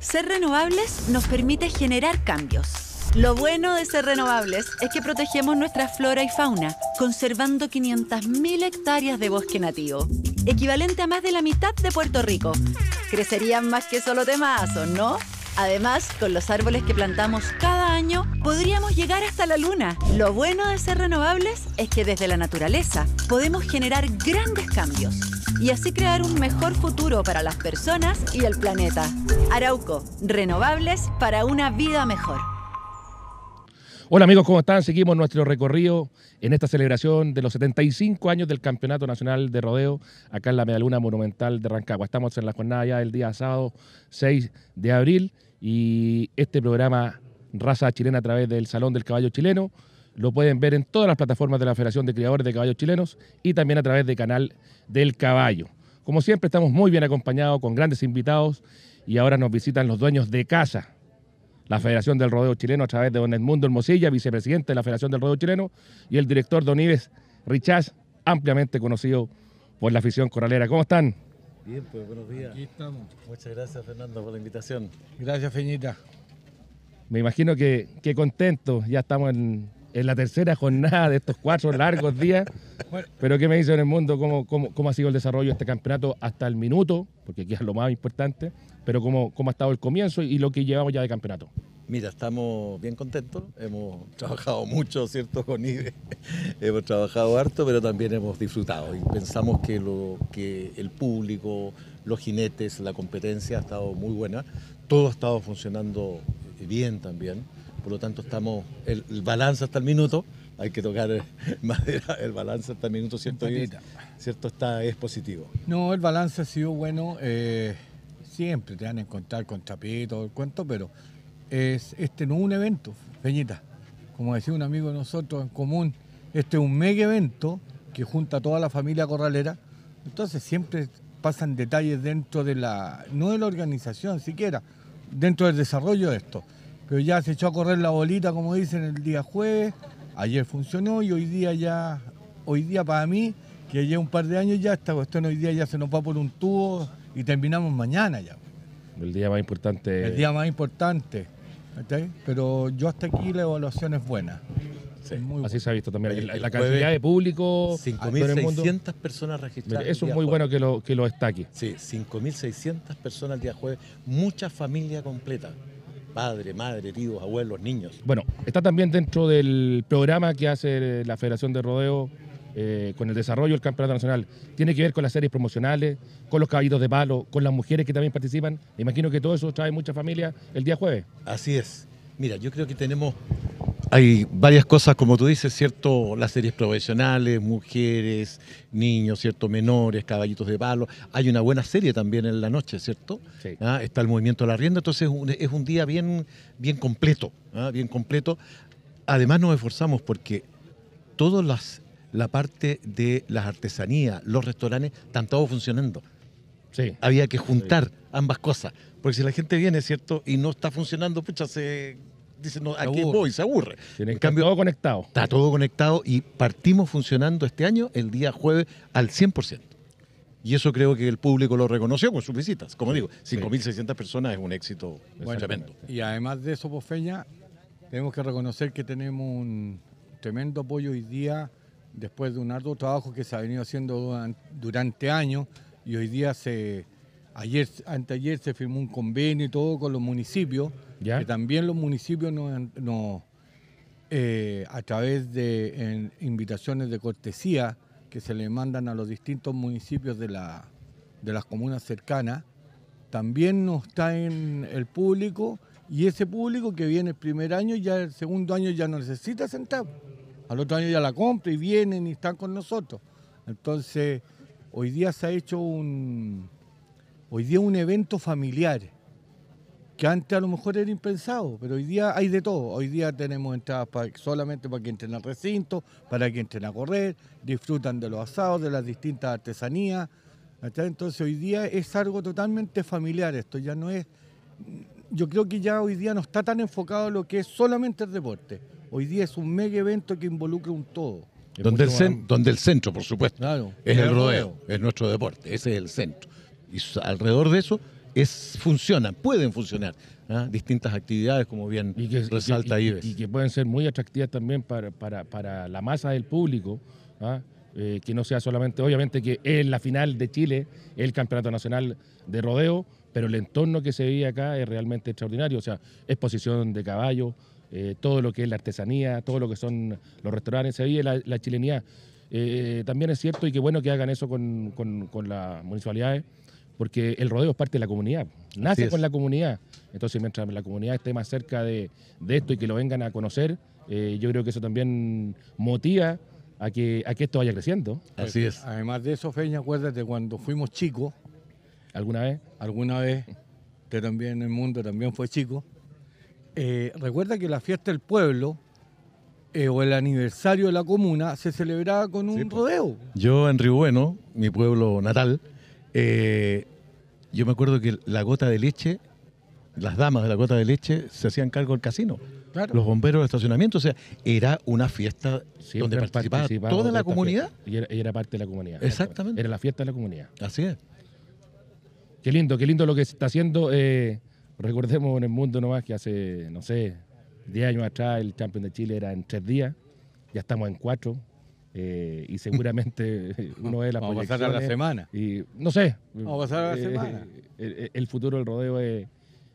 Ser renovables nos permite generar cambios. Lo bueno de ser renovables es que protegemos nuestra flora y fauna, conservando 500.000 hectáreas de bosque nativo, equivalente a más de la mitad de Puerto Rico. Crecerían más que solo temazos, ¿no? Además, con los árboles que plantamos cada año, podríamos llegar hasta la luna. Lo bueno de ser renovables es que desde la naturaleza podemos generar grandes cambios y así crear un mejor futuro para las personas y el planeta. Arauco, renovables para una vida mejor. Hola amigos, ¿cómo están? Seguimos nuestro recorrido en esta celebración de los 75 años del Campeonato Nacional de Rodeo acá en la Medaluna Monumental de Rancagua. Estamos en la jornada ya del día sábado 6 de abril y este programa Raza Chilena a través del Salón del Caballo Chileno lo pueden ver en todas las plataformas de la Federación de Criadores de Caballos Chilenos y también a través del Canal del Caballo. Como siempre, estamos muy bien acompañados con grandes invitados y ahora nos visitan los dueños de casa la Federación del Rodeo Chileno a través de don Edmundo Hermosilla, vicepresidente de la Federación del Rodeo Chileno, y el director don Ives Richaz, ampliamente conocido por la afición coralera. ¿Cómo están? Bien, pues buenos días. Aquí estamos. Muchas gracias, Fernando, por la invitación. Gracias, Feñita. Me imagino que, que contentos, ya estamos en, en la tercera jornada de estos cuatro largos días. Pero ¿qué me dice en el mundo? ¿Cómo, ha sido el desarrollo de este campeonato hasta el minuto? Porque aquí es lo más importante. Pero ¿cómo, cómo ha estado el comienzo y, lo que llevamos ya de campeonato? Mira, estamos bien contentos, hemos trabajado mucho, ¿cierto? Con IBE, hemos trabajado harto, pero también hemos disfrutado y pensamos que, lo, que el público, los jinetes, la competencia ha estado muy buena, todo ha estado funcionando bien también por lo tanto estamos, el, balance hasta el minuto, hay que tocar eh, madera, el balance hasta el minuto, ¿cierto? ¿Cierto está? Es positivo. No, el balance ha sido bueno, eh, siempre te van a encontrar con todo cuento, pero es, este no es un evento, Peñita, como decía un amigo de nosotros en común, este es un mega evento que junta a toda la familia corralera, entonces siempre pasan detalles dentro de la, no de la organización siquiera, dentro del desarrollo de esto pero ya se echó a correr la bolita, como dicen, el día jueves. Ayer funcionó y hoy día ya, hoy día para mí, que lleva un par de años ya esta cuestión hoy día ya se nos va por un tubo y terminamos mañana ya. El día más importante. El día más importante. Pero yo hasta aquí la evaluación es buena. Sí. Así se ha visto también. la, cantidad de público. 5.600 personas registradas. eso es muy bueno que lo, que lo destaque. Sí, 5.600 personas el día jueves. Mucha familia completa padre, madre, tíos, abuelos, niños. Bueno, está también dentro del programa que hace la Federación de Rodeo eh, con el desarrollo del Campeonato Nacional. Tiene que ver con las series promocionales, con los caballitos de palo, con las mujeres que también participan. Me imagino que todo eso trae mucha familia el día jueves. Así es. Mira, yo creo que tenemos hay varias cosas, como tú dices, ¿cierto? Las series profesionales, mujeres, niños, ¿cierto? Menores, caballitos de palo. Hay una buena serie también en la noche, ¿cierto? ¿Ah? Está el movimiento de la rienda, entonces es un día bien, bien completo, ¿ah? bien completo. Además nos esforzamos porque todas las la parte de las artesanías, los restaurantes, están todos funcionando. Sí. Había que juntar ambas cosas. Porque si la gente viene, ¿cierto? Y no está funcionando, pucha, se Dicen, no, voy? Se aburre. en cambio, todo conectado. Está todo conectado y partimos funcionando este año el día jueves al 100%. Y eso creo que el público lo reconoció con sus visitas. Como digo, 5.600 personas es un éxito tremendo. Y además de eso, Bofeña, tenemos que reconocer que tenemos un tremendo apoyo hoy día, después de un arduo trabajo que se ha venido haciendo durante años, y hoy día se, Ayer, anteayer se firmó un convenio y todo con los municipios, que también los municipios no, eh, a través de invitaciones de cortesía que se le mandan a los distintos municipios de, la, de las comunas cercanas, también nos en el público y ese público que viene el primer año, ya el segundo año ya no necesita sentar, al otro año ya la compra y vienen y están con nosotros. Entonces, hoy día se ha hecho un Hoy día un evento familiar, que antes a lo mejor era impensado, pero hoy día hay de todo. Hoy día tenemos entradas solamente para que entren al recinto, para que entren a correr, disfrutan de los asados, de las distintas artesanías. Entonces hoy día es algo totalmente familiar esto, ya no es... Yo creo que ya hoy día no está tan enfocado lo que es solamente el deporte. Hoy día es un mega evento que involucra un todo. Donde el, donde el centro, por supuesto, claro, es el rodeo, es nuestro deporte, ese es el centro y alrededor de eso es, funcionan, pueden funcionar ¿ah? distintas actividades, como bien resalta Ives. Y, que pueden ser muy atractivas también para, para, la masa del público, ¿ah? eh, que no sea solamente, obviamente que es la final de Chile, el Campeonato Nacional de Rodeo, pero el entorno que se vive acá es realmente extraordinario, o sea, exposición de caballos, eh, todo lo que es la artesanía, todo lo que son los restaurantes, se vive la, la chilenidad. Eh, también es cierto y qué bueno que hagan eso con, con, con las municipalidades porque el rodeo es parte de la comunidad, nace con la comunidad. Entonces, mientras la comunidad esté más cerca de, esto y que lo vengan a conocer, eh, yo creo que eso también motiva a que, esto vaya creciendo. Así es. Además de eso, Feña, acuérdate, cuando fuimos chicos. ¿Alguna vez? Alguna vez, que también el mundo también fue chico. Eh, recuerda que la fiesta del pueblo eh, o el aniversario de la comuna se celebraba con un pues. rodeo. Yo en Río Bueno, mi pueblo natal, eh, yo me acuerdo que la gota de leche, las damas de la gota de leche se hacían cargo del casino. Los bomberos del estacionamiento, o sea, era una fiesta donde participaba toda la comunidad. Y era, parte de la comunidad. Exactamente. Era la fiesta de la comunidad. Así es. Qué lindo, qué lindo lo que se está haciendo. Eh, recordemos en el mundo nomás que hace, no sé, 10 años atrás el Champion de Chile era en tres días, ya estamos en cuatro, eh, y seguramente uno de las Vamos a pasar a la semana. Y, no sé. Vamos a pasar a la eh, semana. El, futuro del rodeo eh,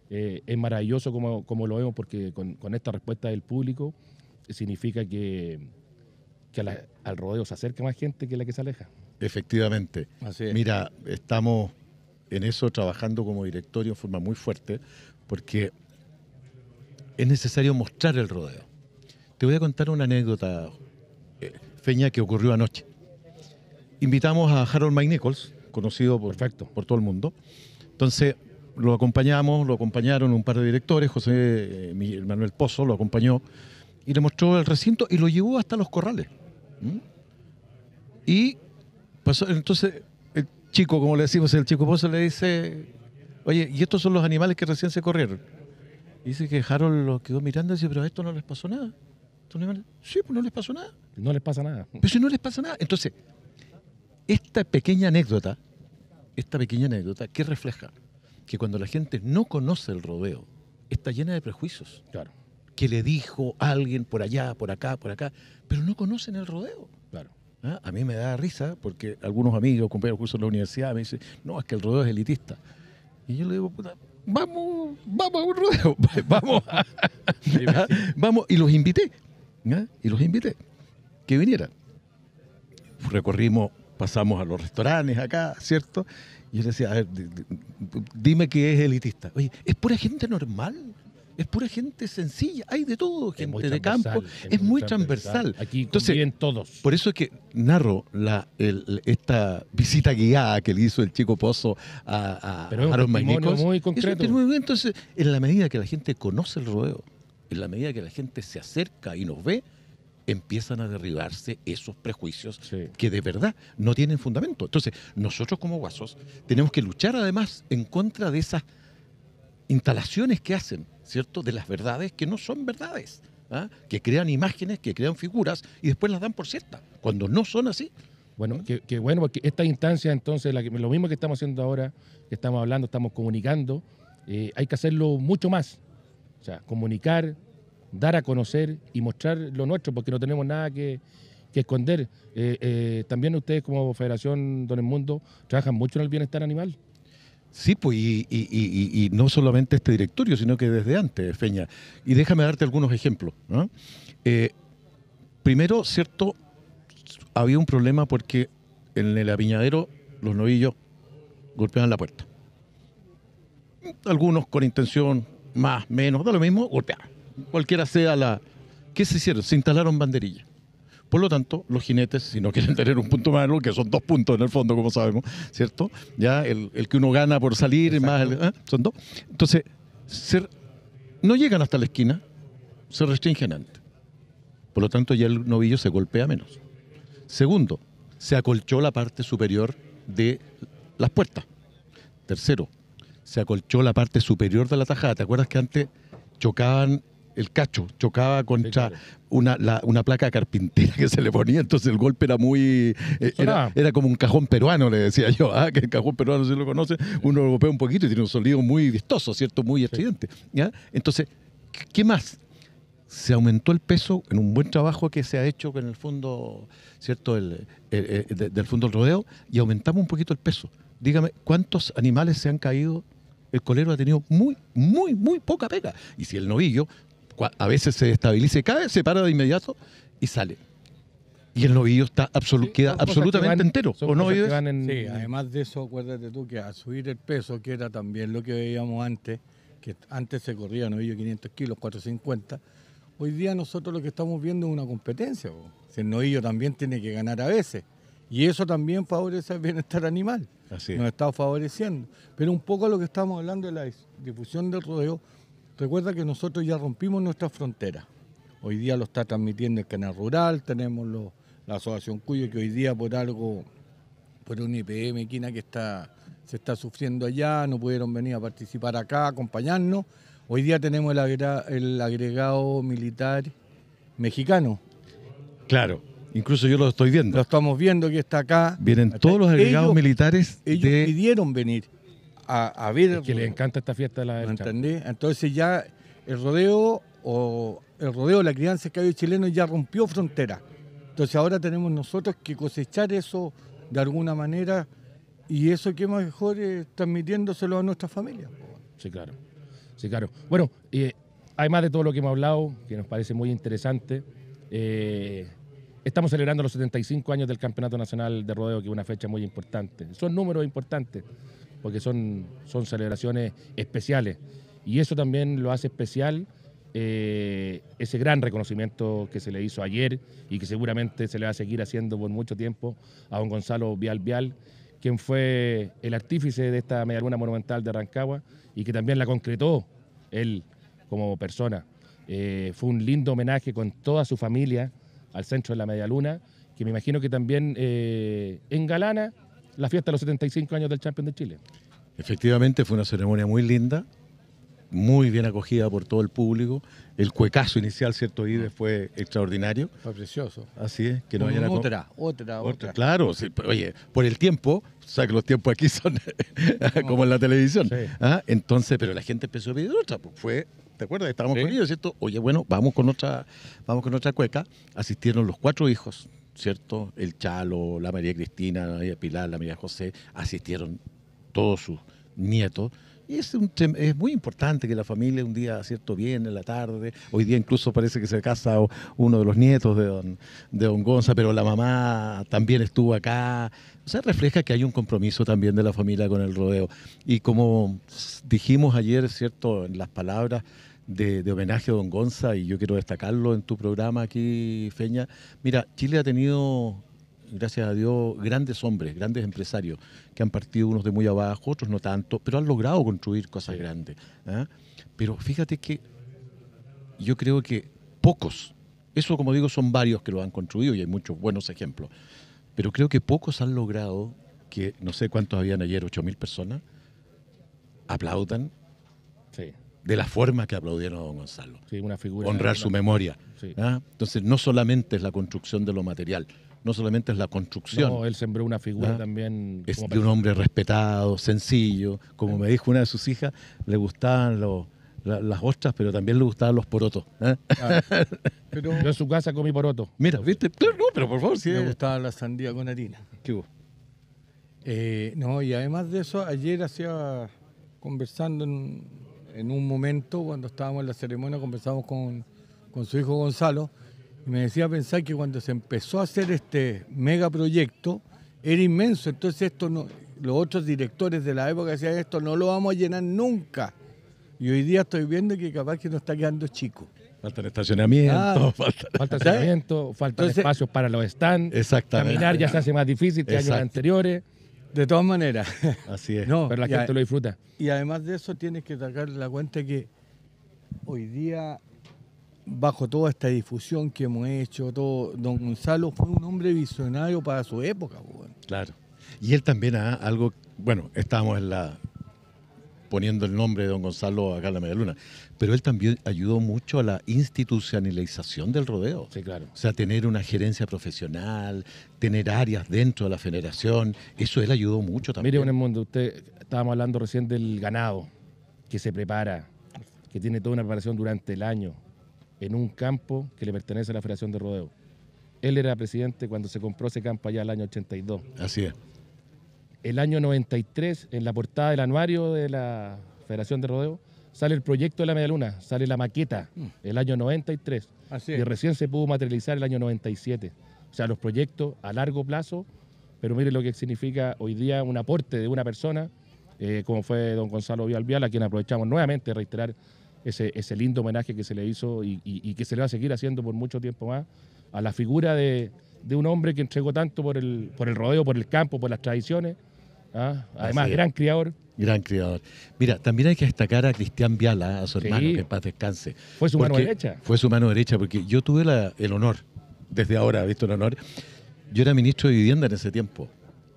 es, maravilloso como, como, lo vemos porque con, esta respuesta del público significa que, al rodeo se acerca más gente que la que se aleja. Efectivamente. Mira, estamos en eso trabajando como directorio en forma muy fuerte porque es necesario mostrar el rodeo. Te voy a contar una anécdota feña que ocurrió anoche. Invitamos a Harold Mike Nichols, conocido por, Perfecto. por todo el mundo. Entonces, lo acompañamos, lo acompañaron un par de directores, José eh, Manuel Pozo lo acompañó y le mostró el recinto y lo llevó hasta los corrales. Y pasó, entonces el chico, como le decimos, el chico Pozo le dice, oye, ¿y estos son los animales que recién se corrieron? dice que Harold lo quedó mirando y dice, pero esto no les pasó nada. Sí, pues no les pasó nada. No les pasa nada. Pero si no les pasa nada. Entonces, esta pequeña anécdota, esta pequeña anécdota, ¿qué refleja? Que cuando la gente no conoce el rodeo, está llena de prejuicios. Claro. Que le dijo alguien por allá, por acá, por acá, pero no conocen el rodeo. Claro. Ah, a mí me da risa porque algunos amigos, compañeros de en la universidad me dicen, no, es que el rodeo es elitista. Y yo le digo, puta, vamos, vamos a un rodeo, vamos, ¿ah? vamos, y los invité, ¿ah? y los invité viniera. Recorrimos, pasamos a los restaurantes acá, ¿cierto? Y yo le decía, a ver, dime que es elitista. Oye, es pura gente normal es pura gente sencilla, hay de todo, gente de campo, es, muy transversal. Aquí Entonces, todos. Por eso es que narro la, esta visita guiada que le hizo el chico Pozo a, a Pero es muy concreto. Entonces, en la medida que la gente conoce el rodeo, en la medida que la gente se acerca y nos ve, empiezan a derribarse esos prejuicios que de verdad no tienen fundamento. Entonces, nosotros como guasos tenemos que luchar además en contra de esas instalaciones que hacen, ¿cierto? De las verdades que no son verdades, ¿ah? que crean imágenes, que crean figuras y después las dan por ciertas, cuando no son así. Bueno, que, bueno, porque esta instancia, entonces, la lo mismo que estamos haciendo ahora, que estamos hablando, estamos comunicando, eh, hay que hacerlo mucho más. O sea, comunicar, dar a conocer y mostrar lo nuestro, porque no tenemos nada que, esconder. Eh, eh, también ustedes como Federación Don El Mundo trabajan mucho en el bienestar animal. Sí, pues, y, no solamente este directorio, sino que desde antes, Feña. Y déjame darte algunos ejemplos. Eh, primero, cierto, había un problema porque en el apiñadero los novillos golpeaban la puerta. Algunos con intención más, menos, da lo mismo, golpeaban cualquiera sea la... ¿Qué se hicieron? Se instalaron banderillas. Por lo tanto, los jinetes, si no quieren tener un punto malo, que son dos puntos en el fondo, como sabemos, ¿cierto? Ya el, que uno gana por salir, más ¿eh? son dos. Entonces, no llegan hasta la esquina, se restringen antes. Por lo tanto, ya el novillo se golpea menos. Segundo, se acolchó la parte superior de las puertas. Tercero, se acolchó la parte superior de la tajada. ¿Te acuerdas que antes chocaban el cacho chocaba contra una, una, placa carpintera que se le ponía, entonces el golpe era muy... Eh, era, como un cajón peruano, le decía yo, ¿ah? que el cajón peruano se lo conoce, uno lo golpea un poquito y tiene un sonido muy vistoso, ¿cierto? Muy estridente. ¿ya? Entonces, ¿qué más? se aumentó el peso en un buen trabajo que se ha hecho con el fondo, ¿cierto? Eh, eh, del fondo del rodeo y aumentamos un poquito el peso. Dígame, ¿cuántos animales se han caído? El colero ha tenido muy, muy, muy poca pega. Y si el novillo a veces se estabiliza, cae, se para de inmediato y sale. Y el novillo está queda absolutamente entero. además de eso, acuérdate tú que al subir el peso, que era también lo que veíamos antes, que antes se corría novillo 500 kilos, 450, hoy día nosotros lo que estamos viendo es una competencia. El novillo también tiene que ganar a veces. Y eso también favorece el bienestar animal. Así Nos está favoreciendo. Pero un poco lo que estamos hablando de la difusión del rodeo, Recuerda que nosotros ya rompimos nuestra frontera. Hoy día lo está transmitiendo el canal rural, tenemos la asociación Cuyo, que hoy día por algo, por un IPM quina que está, se está sufriendo allá, no pudieron venir a participar acá, acompañarnos. Hoy día tenemos el, agregado, militar mexicano. Claro, incluso yo lo estoy viendo. Lo estamos viendo que está acá. Vienen todos los agregados militares. Ellos pidieron venir a, que le encanta esta fiesta de la entendí? Entonces ya el rodeo o el rodeo de la crianza de chilenos chileno ya rompió frontera Entonces ahora tenemos nosotros que cosechar eso de alguna manera y eso que más mejor es eh, transmitiéndoselo a nuestra familia. Sí, claro. Sí, claro. Bueno, eh, además de todo lo que hemos hablado, que nos parece muy interesante, eh, estamos celebrando los 75 años del Campeonato Nacional de Rodeo, que es una fecha muy importante. Son números importantes porque son, son celebraciones especiales. Y eso también lo hace especial eh, ese gran reconocimiento que se le hizo ayer y que seguramente se le va a seguir haciendo por mucho tiempo a don Gonzalo Vial Vial, quien fue el artífice de esta medialuna monumental de Rancagua y que también la concretó él como persona. Eh, fue un lindo homenaje con toda su familia al centro de la medialuna, que me imagino que también eh, en engalana la fiesta de los 75 años del campeón de Chile. Efectivamente, fue una ceremonia muy linda, muy bien acogida por todo el público. El cuecazo inicial, ¿cierto? Ives ah. fue extraordinario. Fue precioso. Así es, que no otra, otra, otra, otra, Claro, oye, por el tiempo, o sea que los tiempos aquí son como en la televisión. ¿ah? Entonces, pero la gente empezó a pedir otra, pues, fue ¿te acuerdas? Estábamos con ellos, ¿cierto? Oye, bueno, vamos con otra, vamos con otra cueca. Asistieron los cuatro hijos ¿cierto? El Chalo, la María Cristina, la María Pilar, la María José, asistieron todos sus nietos. Y es, un, es muy importante que la familia un día, ¿cierto?, viene en la tarde. Hoy día incluso parece que se casa uno de los nietos de don, de don Gonza, pero la mamá también estuvo acá. O sea, refleja que hay un compromiso también de la familia con el rodeo. Y como dijimos ayer, ¿cierto?, en las palabras, de, homenaje a Don Gonza y yo quiero destacarlo en tu programa aquí, Feña. Mira, Chile ha tenido, gracias a Dios, grandes hombres, grandes empresarios, que han partido unos de muy abajo, otros no tanto, pero han logrado construir cosas grandes. ¿eh? Pero fíjate que yo creo que pocos, eso como digo son varios que lo han construido y hay muchos buenos ejemplos, pero creo que pocos han logrado que, no sé cuántos habían ayer, 8.000 personas, aplaudan de la forma que aplaudieron a don Gonzalo. Sí, una figura. Honrar su memoria. ¿ah? Entonces, no solamente es la construcción de lo material, no solamente es la construcción. No, él sembró una figura ¿Ah? también. Es de un hombre respetado, sencillo. Como me dijo una de sus hijas, le gustaban las ostras, pero también le gustaban los porotos. ¿ah? Yo en su casa comí porotos... Mira, viste, no, pero por favor, sí. le gustaba la sandía con harina. ¿Qué hubo? Eh, no, y además de eso, ayer hacía conversando en en un momento cuando estábamos en la ceremonia conversamos con, con su hijo Gonzalo y me decía pensar que cuando se empezó a hacer este megaproyecto era inmenso, entonces esto no, los otros directores de la época decían esto no lo vamos a llenar nunca. Y hoy día estoy viendo que capaz que nos está quedando chico. falta estacionamientos, ah, estacionamiento falta estacionamiento, faltan espacios para los stands. Caminar ya se hace más difícil que años anteriores. De todas maneras. Así es. pero la gente lo disfruta. Y además de eso tienes que sacar la cuenta que hoy día, bajo toda esta difusión que hemos hecho, todo, don Gonzalo fue un hombre visionario para su época. Claro. Y él también, ha ah, algo, bueno, estábamos en la poniendo el nombre de don Gonzalo acá en la media pero él también ayudó mucho a la institucionalización del rodeo. Sí, claro. O sea, tener una gerencia profesional, tener áreas dentro de la federación, eso él ayudó mucho también. Mire, un el mundo, usted estábamos hablando recién del ganado que se prepara, que tiene toda una preparación durante el año en un campo que le pertenece a la Federación de Rodeo. Él era presidente cuando se compró ese campo allá el año 82. Así es el año 93, en la portada del anuario de la Federación de Rodeo, sale el proyecto de la Medialuna, sale la maqueta, mm. el año 93. Así y recién se pudo materializar el año 97. O sea, los proyectos a largo plazo, pero mire lo que significa hoy día un aporte de una persona, eh, como fue don Gonzalo Vial a quien aprovechamos nuevamente de reiterar ese, lindo homenaje que se le hizo y, que se le va a seguir haciendo por mucho tiempo más, a la figura de, un hombre que entregó tanto por el, por el rodeo, por el campo, por las tradiciones Ah, además, gran criador. Gran criador. Mira, también hay que destacar a Cristian Viala, a su hermano, que en paz descanse. Fue su mano derecha. Fue su mano derecha, porque yo tuve el honor, desde ahora, visto el honor, yo era ministro de Vivienda en ese tiempo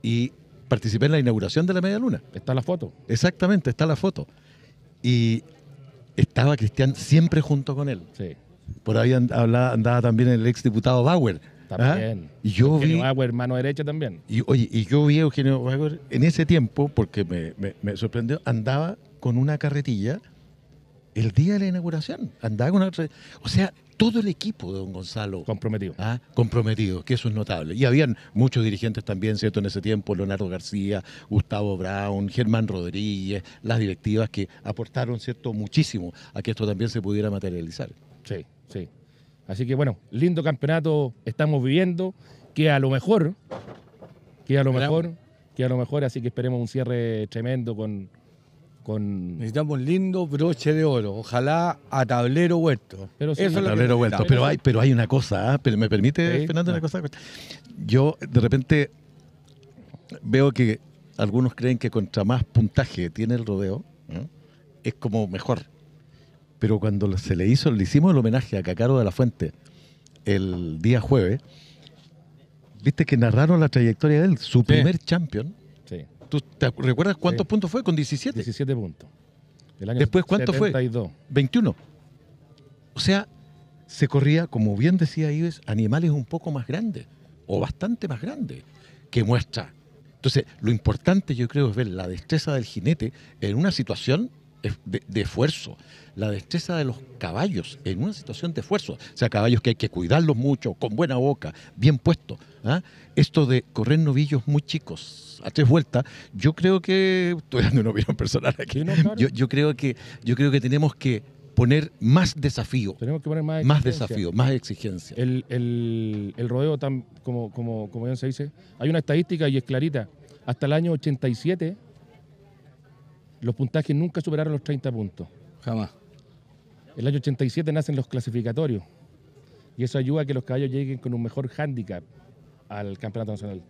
y participé en la inauguración de la Media Luna. Está la foto. Exactamente, está la foto. Y estaba Cristian siempre junto con él. Sí. Por ahí andaba, andaba también el exdiputado Bauer también. yo Eugenio vi. mano derecha también. Y, oye, y yo vi a Eugenio en ese tiempo, porque me, me, sorprendió, andaba con una carretilla el día de la inauguración. Andaba una O sea, todo el equipo de Don Gonzalo. Comprometido. Ah, comprometido, que eso es notable. Y habían muchos dirigentes también, ¿cierto? En ese tiempo, Leonardo García, Gustavo Brown, Germán Rodríguez, las directivas que aportaron, ¿cierto? Muchísimo a que esto también se pudiera materializar. Sí, sí. Así que bueno, lindo campeonato estamos viviendo, que a lo mejor, que a lo mejor, que a lo mejor, así que esperemos un cierre tremendo con... Necesitamos un lindo broche de oro, ojalá a tablero huerto. Pero a tablero huerto, pero hay, pero hay una cosa, ¿ah? ¿me permite, Fernando, una ah. cosa? Yo de repente veo que algunos creen que contra más puntaje tiene el rodeo, ¿eh? es como mejor pero cuando se le hizo, le hicimos el homenaje a Cacaro de la Fuente el día jueves, viste que narraron la trayectoria de él, su primer champion. Sí. ¿Tú te recuerdas cuántos puntos fue? Con 17. 17 puntos. Después, ¿cuánto fue? fue? 21. O sea, se corría, como bien decía Ives, animales un poco más grandes, o bastante más grandes, que muestra. Entonces, lo importante yo creo es ver la destreza del jinete en una situación de, esfuerzo, la destreza de los caballos en una situación de esfuerzo, o sea, caballos que hay que cuidarlos mucho, con buena boca, bien puesto. ¿ah? Esto de correr novillos muy chicos a tres vueltas, yo creo que, estoy dando una opinión personal aquí, yo, creo que, yo creo que tenemos que poner más desafío. Tenemos que más, desafío, más exigencia. El, rodeo, tan, como, como, como bien se dice, hay una estadística y es clarita. Hasta el año 87 los puntajes nunca superaron los 30 puntos. Jamás. El año 87 nacen los clasificatorios y eso ayuda a que los caballos lleguen con un mejor hándicap al campeonato nacional,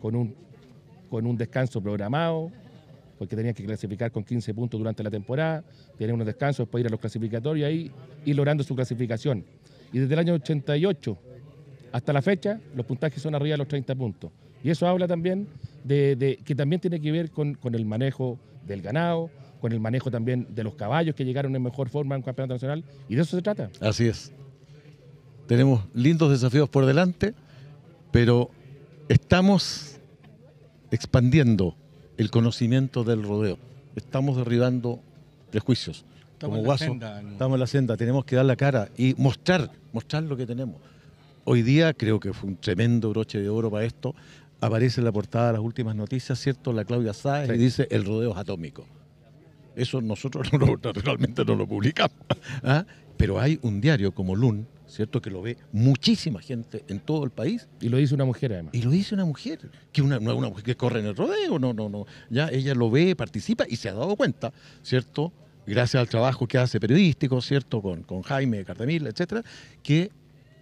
con un, con un descanso programado, porque tenían que clasificar con 15 puntos durante la temporada, tenían unos descansos, después ir a los clasificatorios ahí, ir logrando su clasificación. Y desde el año 88 hasta la fecha, los puntajes son arriba de los 30 puntos. Y eso habla también de, que también tiene que ver con, con el manejo del ganado, con el manejo también de los caballos que llegaron en mejor forma en campeonato nacional. Y de eso se trata. Así es. Tenemos lindos desafíos por delante, pero estamos expandiendo el conocimiento del rodeo. Estamos derribando prejuicios. Estamos la guaso, estamos en la senda, tenemos que dar la cara y mostrar, mostrar lo que tenemos. Hoy día creo que fue un tremendo broche de oro para esto aparece en la portada de las últimas noticias, ¿cierto? La Claudia Sáez y dice el rodeo es atómico. Eso nosotros realmente no lo publicamos. ¿ah? Pero hay un diario como LUN, ¿cierto? Que lo ve muchísima gente en todo el país. Y lo dice una mujer, además. Y lo dice una mujer, que una, no es una mujer que corre en el rodeo, no, no, no. Ya ella lo ve, participa y se ha dado cuenta, ¿cierto? Gracias al trabajo que hace periodístico, ¿cierto? Con, con Jaime Cardemil, etcétera, que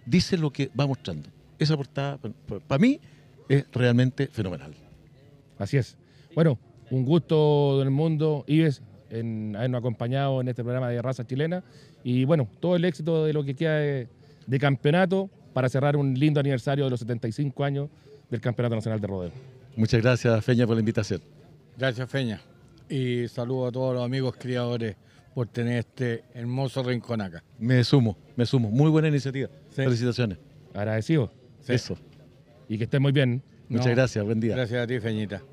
dice lo que va mostrando. Esa portada, para mí, es realmente fenomenal. Así es. Bueno, un gusto del mundo, Ives, en habernos acompañado en este programa de raza chilena. Y bueno, todo el éxito de lo que queda de, campeonato para cerrar un lindo aniversario de los 75 años del Campeonato Nacional de Rodeo. Muchas gracias, Feña, por la invitación. Gracias, Feña. Y saludo a todos los amigos criadores por tener este hermoso rincón acá. Me sumo, me sumo. Muy buena iniciativa. Felicitaciones. Agradecido. Eso y que esté muy bien. Muchas gracias, buen día. Gracias a ti, Feñita.